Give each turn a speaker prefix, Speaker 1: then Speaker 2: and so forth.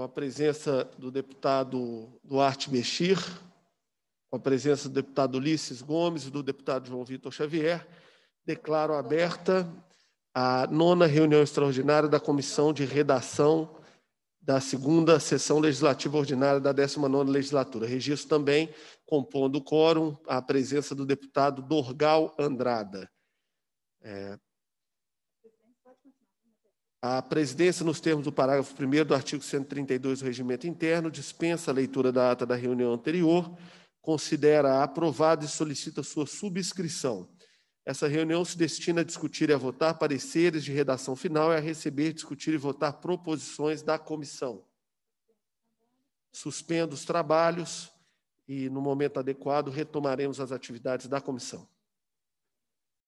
Speaker 1: com a presença do deputado Duarte Mexir, com a presença do deputado Ulisses Gomes e do deputado João Vitor Xavier, declaro aberta a nona reunião extraordinária da Comissão de Redação da segunda sessão legislativa ordinária da 19ª legislatura. Registro também, compondo o quórum, a presença do deputado Dorgal Andrada. É... A presidência, nos termos do parágrafo 1 do artigo 132 do Regimento Interno, dispensa a leitura da ata da reunião anterior, considera aprovada e solicita sua subscrição. Essa reunião se destina a discutir e a votar pareceres de redação final e a receber, discutir e votar proposições da comissão. Suspendo os trabalhos e, no momento adequado, retomaremos as atividades da comissão.